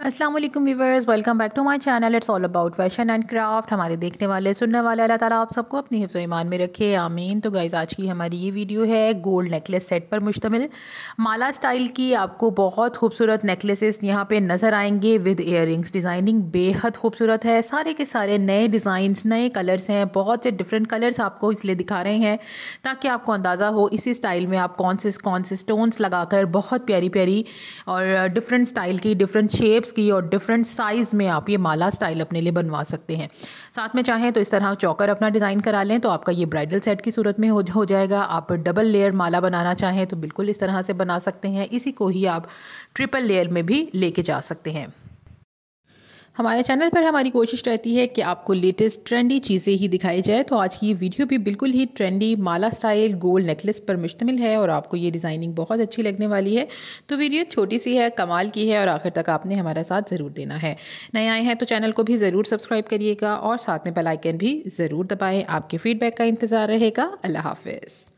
Aslam viewers welcome back to my channel it's all about fashion and craft हमारे देखने वाले सुनने वाले अल्लाह ताला आप सबको अपनी हिफ्ज़ ईमान में रखे आमीन तो गाइज़ आज की हमारी ये वीडियो है गोल्ड नेकलेस सेट पर मुश्तमिल माला स्टाइल की आपको बहुत खूबसूरत नेकलेसेस यहाँ पे नज़र आएंगे विद रिंग्स डिज़ाइनिंग बेहद खूबसूरत है सारे के सारे नए डिज़ाइंस नए कलर्स हैं बहुत से डिफरेंट कलर्स आपको इसलिए दिखा रहे हैं ताकि आपको अंदाज़ा हो इसी स्टाइल में आप कौन से कौन से स्टोन्स लगाकर बहुत प्यारी प्यारी और डिफरेंट स्टाइल की डिफरेंट शेप शेप्स की और डिफरेंट साइज़ में आप ये माला स्टाइल अपने लिए बनवा सकते हैं साथ में चाहें तो इस तरह चौकर अपना डिज़ाइन करा लें तो आपका ये ब्राइडल सेट की सूरत में हो, हो जाएगा आप डबल लेयर माला बनाना चाहें तो बिल्कुल इस तरह से बना सकते हैं इसी को ही आप ट्रिपल लेयर में भी लेके जा सकते हैं हमारे चैनल पर हमारी कोशिश रहती है कि आपको लेटेस्ट ट्रेंडी चीज़ें ही दिखाई जाए तो आज की ये वीडियो भी बिल्कुल ही ट्रेंडी माला स्टाइल गोल्ड नेकलेस पर मुश्तमिल है और आपको ये डिज़ाइनिंग बहुत अच्छी लगने वाली है तो वीडियो छोटी सी है कमाल की है और आखिर तक आपने हमारा साथ ज़रूर देना है नए आए हैं तो चैनल को भी ज़रूर सब्सक्राइब करिएगा और साथ में बेलाइकन भी ज़रूर दबाएँ आपके फीडबैक का इंतज़ार रहेगा अल्लाह हाफिज़